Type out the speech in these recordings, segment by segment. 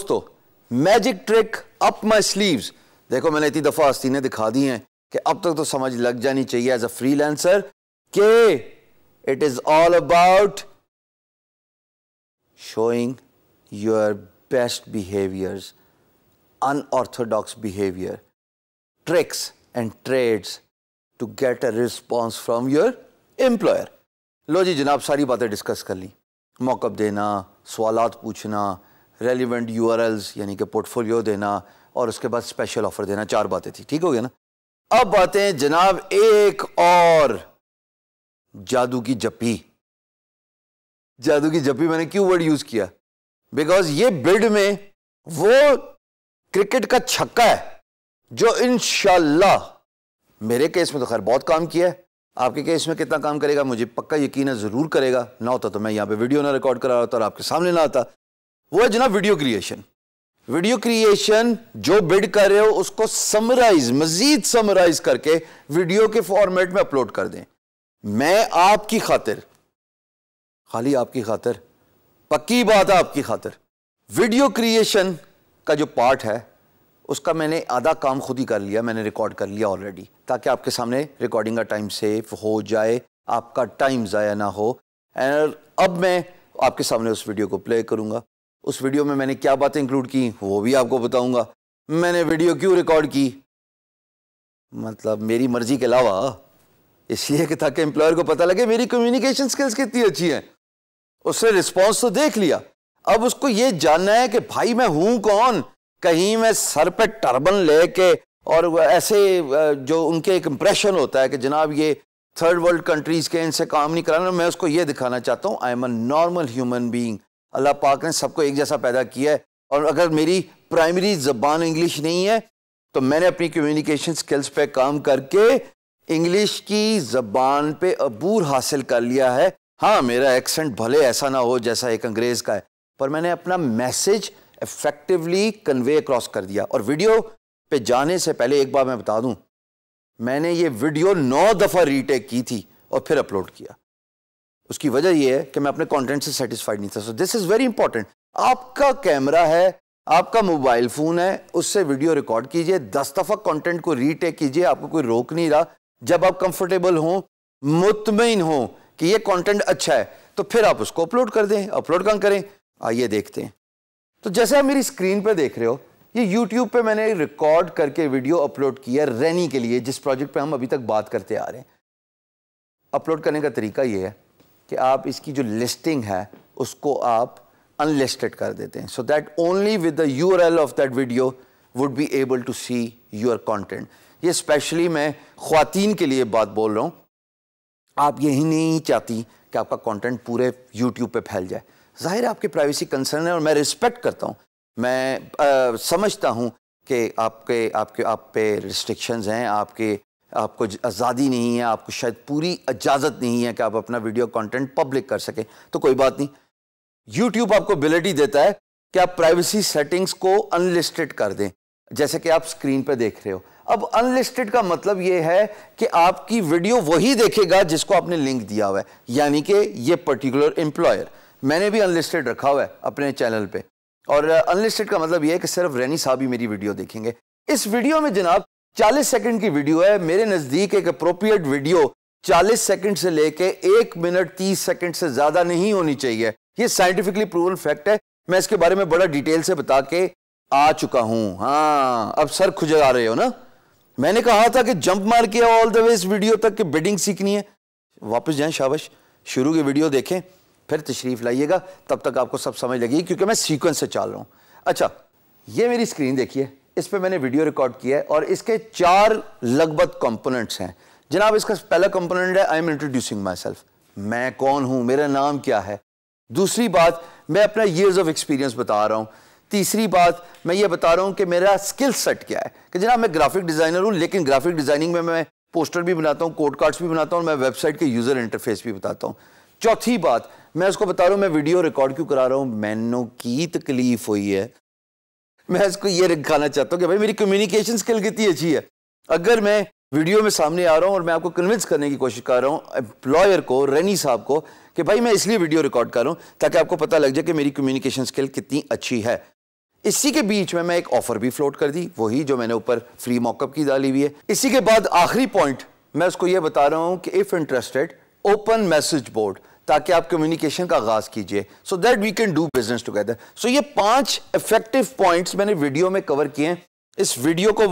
दोस्तों magic trick up my sleeves देखो मैंने इतनी दफा आस्तीने दिखा दी हैं कि अब तक तो समझ लग जानी चाहिए एज अ फ्री लेंसर के it is all about showing your best behaviours unorthodox behaviour tricks and trades to get a response from your employer लो जी जनाब सारी बातें डिस्कस कर ली मॉकअप देना सवालत पूछना रेलिवेंट यू यानी कि पोर्टफोलियो देना और उसके बाद स्पेशल ऑफर देना चार बातें थी ठीक हो गया ना अब बातें जनाब एक और जादू की जपी जादू की जपी मैंने क्यों वर्ड यूज किया बिकॉज ये बिल्ड में वो क्रिकेट का छक्का है जो इनशाला मेरे केस में तो खैर बहुत काम किया है आपके केस में कितना काम करेगा मुझे पक्का यकीन है ज़रूर करेगा ना होता तो मैं यहाँ पे वीडियो ना रिकॉर्ड करा होता और आपके सामने ना आता वो है जना वीडियो क्रिएशन वीडियो क्रिएशन जो बिड कर रहे हो उसको समराइज मजीद समराइज करके वीडियो के फॉर्मेट में अपलोड कर दें मैं आपकी खातिर खाली आपकी खातिर पक्की बात है आपकी खातिर वीडियो क्रिएशन का जो पार्ट है उसका मैंने आधा काम खुद ही कर लिया मैंने रिकॉर्ड कर लिया ऑलरेडी ताकि आपके सामने रिकॉर्डिंग का टाइम सेफ हो जाए आपका टाइम ज़ाया ना हो एंड अब मैं आपके सामने उस वीडियो को प्ले करूंगा उस वीडियो में मैंने क्या बातें इंक्लूड की वो भी आपको बताऊंगा मैंने वीडियो क्यों रिकॉर्ड की मतलब मेरी मर्जी के अलावा इसलिए कि ताकि एम्प्लॉयर को पता लगे मेरी कम्युनिकेशन स्किल्स कितनी अच्छी हैं उसने रिस्पॉन्स तो देख लिया अब उसको ये जानना है कि भाई मैं हूं कौन कहीं मैं सर पे टर्बन लेके और ऐसे जो उनके एक इंप्रेशन होता है कि जनाब ये थर्ड वर्ल्ड कंट्रीज के इनसे काम नहीं कराना मैं उसको ये दिखाना चाहता हूँ I am a normal human being अल्लाह पाक ने सबको एक जैसा पैदा किया है और अगर मेरी प्राइमरी जबान इंग्लिश नहीं है तो मैंने अपनी कम्युनिकेशन स्किल्स पे काम करके इंग्लिश की जबान पे अबूर हासिल कर लिया है हाँ मेरा एक्सेंट भले ऐसा ना हो जैसा एक अंग्रेज़ का है पर मैंने अपना मैसेज इफ़ेक्टिवली कन्वे क्रॉस कर दिया और वीडियो पे जाने से पहले एक बार मैं बता दूं मैंने ये वीडियो नौ दफ़ा रीटेक की थी और फिर अपलोड किया उसकी वजह यह है कि मैं अपने कंटेंट से सेटिस्फाइड नहीं था so this is very important आपका कैमरा है आपका मोबाइल फ़ोन है उससे वीडियो रिकॉर्ड कीजिए दस दफ़ा कंटेंट को रीटेक कीजिए आपको कोई रोक नहीं रहा जब आप कंफर्टेबल हो मुतमिन हो कि ये कंटेंट अच्छा है तो फिर आप उसको अपलोड कर दें अपलोड कम करें आइए देखते हैं तो जैसे आप मेरी स्क्रीन पर देख रहे हो ये यूट्यूब पे मैंने रिकॉर्ड करके वीडियो अपलोड किया रैनी के लिए जिस प्रोजेक्ट पे हम अभी तक बात करते आ रहे हैं अपलोड करने का तरीका ये है कि आप इसकी जो लिस्टिंग है उसको आप अनलिस्टेड कर देते हैं so that only with the you of that video would be able to see your content ये स्पेशली मैं ख़वान के लिए बात बोल रहा हूँ आप यही नहीं चाहती कि आपका कंटेंट पूरे यूट्यूब पे फैल जाए ज़ाहिर आपके प्राइवेसी कंसर्न है और मैं रिस्पेक्ट करता हूँ मैं आ, समझता हूँ कि आपके आपके आप पे रिस्ट्रिक्शंस हैं आपके आपको आज़ादी नहीं है आपको शायद पूरी इजाज़त नहीं है कि आप अपना वीडियो कंटेंट पब्लिक कर सकें तो कोई बात नहीं यूट्यूब आपको एबिलिटी देता है कि आप प्राइवेसी सेटिंग्स को अनलिस्टेड कर दें जैसे कि आप स्क्रीन पर देख रहे हो अब अनलिस्टेड का मतलब यह है कि आपकी वीडियो वही देखेगा जिसको आपने लिंक दिया हुआ है यानी कि ये पर्टिकुलर एम्प्लॉयर मैंने भी अनलिस्टेड रखा हुआ है अपने चैनल पे और अनलिस्टेड का मतलब यह है कि सिर्फ रैनी साहब ही मेरी वीडियो देखेंगे इस वीडियो में जनाब 40 सेकंड की वीडियो है मेरे नज़दीक एक अप्रोप्रिएट वीडियो 40 सेकंड से लेके एक मिनट 30 सेकंड से ज़्यादा नहीं होनी चाहिए ये साइंटिफिकली प्रूवन फैक्ट है मैं इसके बारे में बड़ा डिटेल से बता के आ चुका हूं हाँ अब सर खुजरा रहे हो ना मैंने कहा था कि जंप मार के ऑल द वे इस वीडियो तक की बिडिंग सीखनी है वापस जाए शाबश शुरू की वीडियो देखें फिर तशरीफ़ लाइएगा तब तक आपको सब समझ लगेगी क्योंकि मैं सीक्वेंस से चाल रहा हूं अच्छा ये मेरी स्क्रीन देखिए इस पर मैंने वीडियो रिकॉर्ड किया है और इसके चार लगभग कंपोनेंट्स हैं जनाब इसका पहला कंपोनेंट है I am introducing myself मैं कौन हूँ मेरा नाम क्या है दूसरी बात मैं अपना ईयर्स ऑफ एक्सपीरियंस बता रहा हूँ तीसरी बात मैं ये बता रहा हूँ कि मेरा स्किल सेट क्या है कि जनाब मैं ग्राफिक डिज़ाइनर हूँ लेकिन ग्राफिक डिज़ाइनिंग में मैं पोस्टर भी बनाता हूँ कोड कार्ड्स भी बनाता हूँ मैं वेबसाइट के यूज़र इंटरफेस भी बताता हूँ चौथी बात मैं उसको बता रहा हूँ मैं वीडियो रिकॉर्ड क्यों करा रहा हूँ मैनों की तकलीफ हुई है मैं इसको ये दिखाना चाहता हूँ कि भाई मेरी कम्युनिकेशन स्किल कितनी अच्छी है अगर मैं वीडियो में सामने आ रहा हूँ और मैं आपको कन्विंस करने की कोशिश कर रहा हूँ एम्प्लॉयर को रनी साहब को कि भाई मैं इसलिए वीडियो रिकॉर्ड कर रहा हूँ ताकि आपको पता लग जाए कि मेरी कम्युनिकेशन स्किल कितनी अच्छी है इसी के बीच में मैं एक ऑफर भी फ्लोट कर दी वही जो मैंने ऊपर फ्री मॉकअप की डाली हुई है इसी के बाद आखिरी पॉइंट मैं उसको ये बता रहा हूँ कि if interested open message board ताकि आप कम्युनिकेशन का आगाज कीजिए so that we can do business together so ये पांच इफेक्टिव पॉइंट्स मैंने वीडियो में कवर किए हैं इस वीडियो को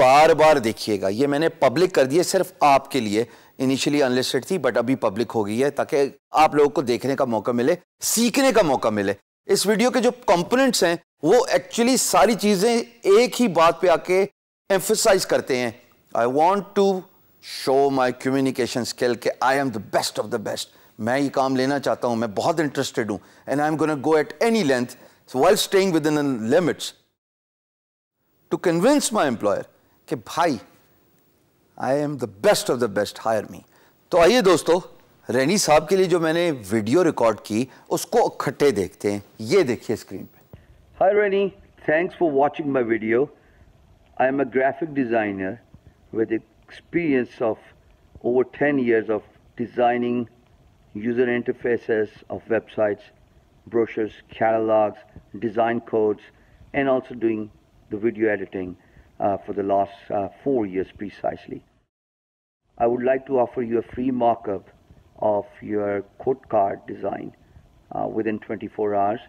बार बार देखिएगा ये मैंने पब्लिक कर दिए सिर्फ आपके लिए इनिशियली अनलिस्टेड थी बट अभी पब्लिक हो गई है ताकि आप लोगों को देखने का मौका मिले सीखने का मौका मिले इस वीडियो के जो कंपोनेंट्स हैं वो एक्चुअली सारी चीज़ें एक ही बात पे आके एम्फोसाइज करते हैं I want to show my communication skill के I am the best of the best मैं ये काम लेना चाहता हूँ मैं बहुत इंटरेस्टेड हूँ and I am gonna go at any length well staying within limits to convince my employer कि भाई I am the best of the best hire me तो आइए दोस्तों रैनी साहब के लिए जो मैंने वीडियो रिकॉर्ड की उसको इकट्ठे देखते हैं ये देखिए स्क्रीन पे hi Rainy thanks for watching my video I am a graphic designer with experience of over ten years of designing user interfaces of websites, brochures, catalogs, design codes, and also doing the video editing uh, for the last uh, four years precisely. I would like to offer you a free mock-up of your quote card design uh, within 24 hours.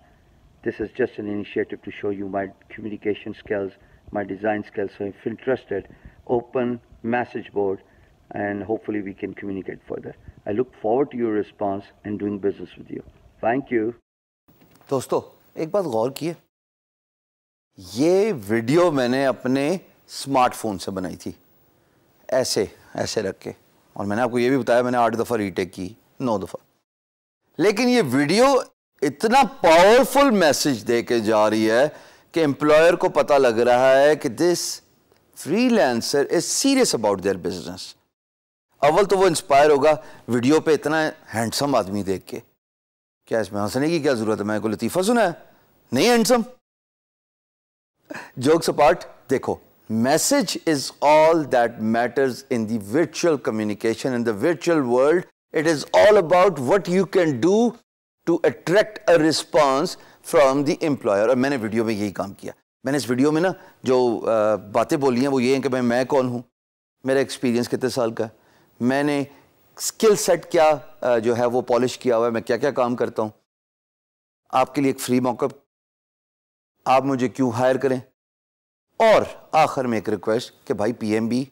This is just an initiative to show you my communication skills, my design skills. So if you're interested, open message board and hopefully we can communicate further. I look forward to your response and doing business with you thank you दोस्तों एक बात गौर किए ये video मैंने अपने smartphone से बनाई थी ऐसे ऐसे रख के और मैंने आपको ये भी बताया मैंने आठ दफ़ा रीटेक की नौ दफ़ा लेकिन ये वीडियो इतना पावरफुल मैसेज दे के जा रही है कि एम्प्लॉयर को पता लग रहा है कि this freelancer is serious about their business अव्वल तो वो इंस्पायर होगा वीडियो पे इतना हैंडसम आदमी देख के क्या इसमें हंसने की क्या ज़रूरत है मैंने को लतीफ़ा सुना है नहीं हैंडसम जोक्स अपार्ट देखो message is all that matters in the virtual communication in the virtual world it is all about what you can do to attract a response from the employer और मैंने video में यही काम किया मैंने इस video में ना जो बातें बोली हैं वो ये हैं कि भाई मैं कौन हूँ मेरा एक्सपीरियंस कितने साल का है मैंने स्किल सेट क्या जो है वो पॉलिश किया हुआ है मैं क्या क्या काम करता हूं आपके लिए एक फ्री मौका आप मुझे क्यों हायर करें और आखिर में एक रिक्वेस्ट कि भाई पीएमबी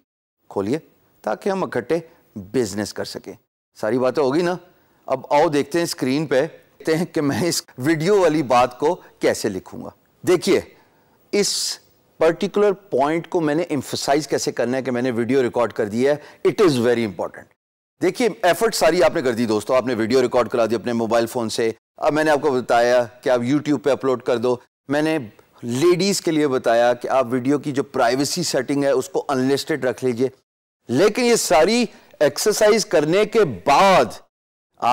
खोलिए ताकि हम इकट्ठे बिजनेस कर सकें सारी बातें होगी ना अब आओ देखते हैं स्क्रीन पे देखते हैं कि मैं इस वीडियो वाली बात को कैसे लिखूंगा देखिए इस पर्टिकुलर पॉइंट को मैंने इंफोसाइज कैसे करना है कि मैंने वीडियो रिकॉर्ड कर दिया है इट इज़ वेरी इंपॉर्टेंट देखिए एफर्ट सारी आपने कर दी दोस्तों आपने वीडियो रिकॉर्ड करा दी अपने मोबाइल फ़ोन से अब मैंने आपको बताया कि आप यूट्यूब पे अपलोड कर दो मैंने लेडीज़ के लिए बताया कि आप वीडियो की जो प्राइवेसी सेटिंग है उसको अनलिस्टेड रख लीजिए लेकिन ये सारी एक्सरसाइज करने के बाद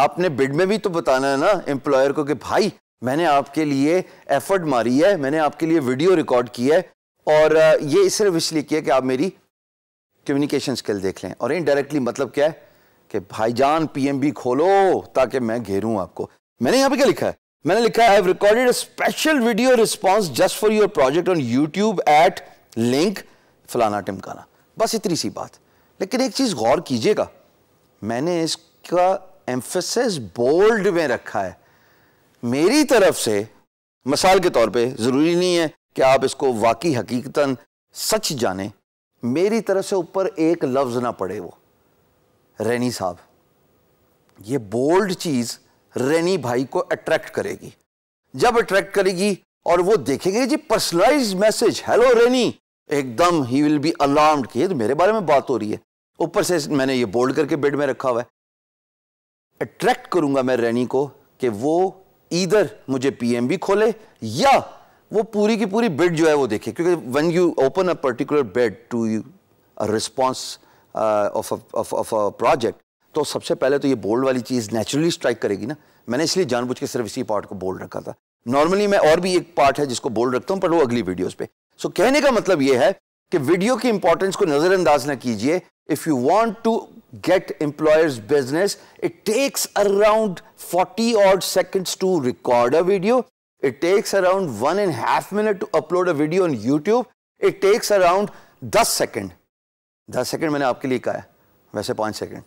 आपने बिड में भी तो बताना है ना एम्प्लॉयर को कि भाई मैंने आपके लिए एफर्ट मारी है मैंने आपके लिए वीडियो रिकॉर्ड किया है और ये इसलिए विश किया कि आप मेरी कम्युनिकेशन स्किल देख लें और इनडायरेक्टली मतलब क्या है कि भाईजान पीएमबी खोलो ताकि मैं घेरूं आपको मैंने यहां पे क्या लिखा है मैंने लिखा है recorded special video response just for your project on YouTube at link फलाना टिमकाना बस इतनी सी बात लेकिन एक चीज़ गौर कीजिएगा मैंने इसका एम्फेसिस बोल्ड में रखा है मेरी तरफ से मिसाल के तौर पे ज़रूरी नहीं है कि आप इसको वाकई हकीकतन सच जाने मेरी तरफ से ऊपर एक लफ्ज़ ना पड़े वो रैनी साहब ये बोल्ड चीज़ रैनी भाई को अट्रैक्ट करेगी जब अट्रैक्ट करेगी और वो देखेंगे जी पर्सनलाइज मैसेज हेलो रैनी एकदम ही विल बी अलार्म्ड कि तो मेरे बारे में बात हो रही है ऊपर से मैंने ये बोल्ड करके बेड में रखा हुआ है अट्रैक्ट करूंगा मैं रैनी को कि वो इधर मुझे पीएम भी खोले या वो पूरी की पूरी बेड जो है वो देखे क्योंकि when you open a particular bid to you response of a project तो सबसे पहले तो ये बोल्ड वाली चीज़ नेचुरली स्ट्राइक करेगी ना मैंने इसलिए जानबूझ के सिर्फ इसी पार्ट को बोल्ड रखा था नॉर्मली मैं और भी एक पार्ट है जिसको बोल्ड रखता हूँ पर वो अगली वीडियोज़ पे सो so, कहने का मतलब ये है कि वीडियो की इंपॉर्टेंस को नज़रअंदाज ना कीजिए if you want to get employers business it takes around forty और seconds to record a video It takes around one and a half minute to upload a video on YouTube. It takes around 10 second. 10 second मैंने आपके लिए कहा है वैसे 5 second.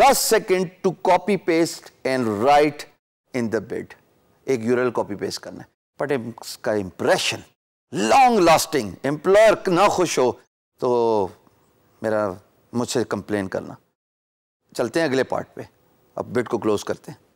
10 second to copy paste and write in the bid. एक URL copy paste करना है but इसका इंप्रेशन लॉन्ग लास्टिंग एम्प्लॉयर ना खुश हो तो मेरा मुझसे कंप्लेन करना चलते हैं अगले पार्ट पे अब बिट को क्लोज करते हैं